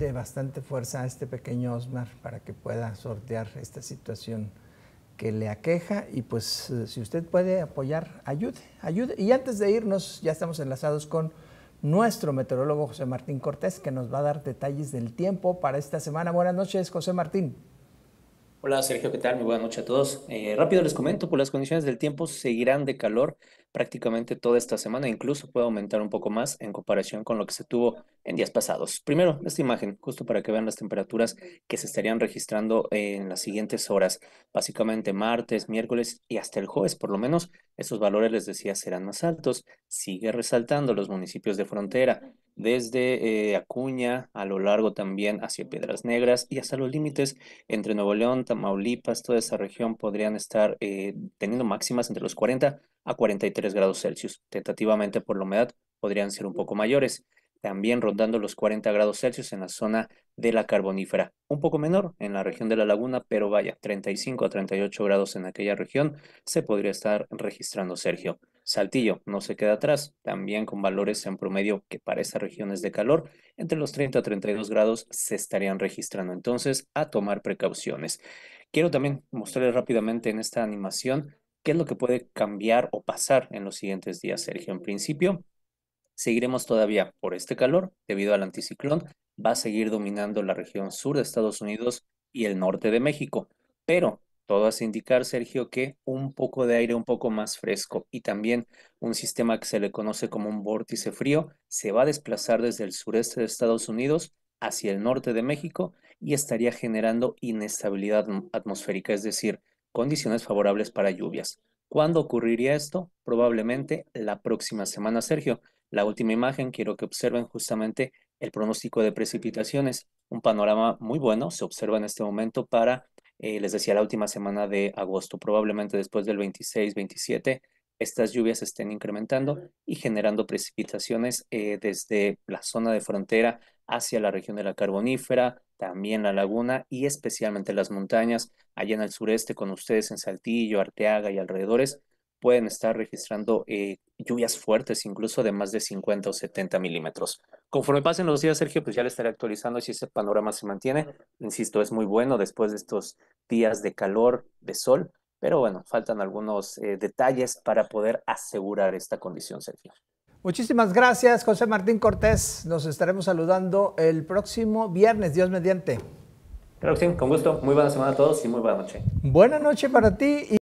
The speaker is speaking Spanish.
de bastante fuerza a este pequeño Osmar para que pueda sortear esta situación que le aqueja y pues eh, si usted puede apoyar, ayude, ayude. Y antes de irnos, ya estamos enlazados con nuestro meteorólogo José Martín Cortés, que nos va a dar detalles del tiempo para esta semana. Buenas noches, José Martín. Hola Sergio, ¿qué tal? Muy buena noche a todos. Eh, rápido les comento, por pues, las condiciones del tiempo seguirán de calor prácticamente toda esta semana, incluso puede aumentar un poco más en comparación con lo que se tuvo en días pasados. Primero, esta imagen, justo para que vean las temperaturas que se estarían registrando en las siguientes horas, básicamente martes, miércoles y hasta el jueves, por lo menos, esos valores les decía serán más altos. Sigue resaltando los municipios de frontera, desde eh, Acuña a lo largo también hacia Piedras Negras y hasta los límites entre Nuevo León, Tamaulipas, toda esa región podrían estar eh, teniendo máximas entre los 40 a 43 grados Celsius. Tentativamente por la humedad podrían ser un poco mayores también rondando los 40 grados Celsius en la zona de la carbonífera. Un poco menor en la región de la laguna, pero vaya, 35 a 38 grados en aquella región se podría estar registrando, Sergio. Saltillo no se queda atrás, también con valores en promedio que para esas regiones de calor, entre los 30 a 32 grados se estarían registrando. Entonces, a tomar precauciones. Quiero también mostrarles rápidamente en esta animación qué es lo que puede cambiar o pasar en los siguientes días, Sergio. En principio, seguiremos todavía por este calor debido al anticiclón. Va a seguir dominando la región sur de Estados Unidos y el norte de México, pero todo hace indicar, Sergio, que un poco de aire un poco más fresco y también un sistema que se le conoce como un vórtice frío se va a desplazar desde el sureste de Estados Unidos hacia el norte de México y estaría generando inestabilidad atmosférica, es decir, condiciones favorables para lluvias. ¿Cuándo ocurriría esto? Probablemente la próxima semana, Sergio. La última imagen quiero que observen justamente el pronóstico de precipitaciones. Un panorama muy bueno se observa en este momento para eh, les decía la última semana de agosto, probablemente después del 26, 27, estas lluvias estén incrementando y generando precipitaciones eh, desde la zona de frontera hacia la región de la carbonífera, también la laguna y especialmente las montañas allá en el sureste con ustedes en Saltillo, Arteaga y alrededores pueden estar registrando eh, lluvias fuertes, incluso de más de 50 o 70 milímetros. Conforme pasen los días, Sergio, pues ya le estaré actualizando si ese panorama se mantiene. Insisto, es muy bueno después de estos días de calor, de sol, pero bueno, faltan algunos eh, detalles para poder asegurar esta condición, Sergio. Muchísimas gracias, José Martín Cortés. Nos estaremos saludando el próximo viernes, Dios mediante. Claro con gusto. Muy buena semana a todos y muy buena noche. Buena noche para ti. Y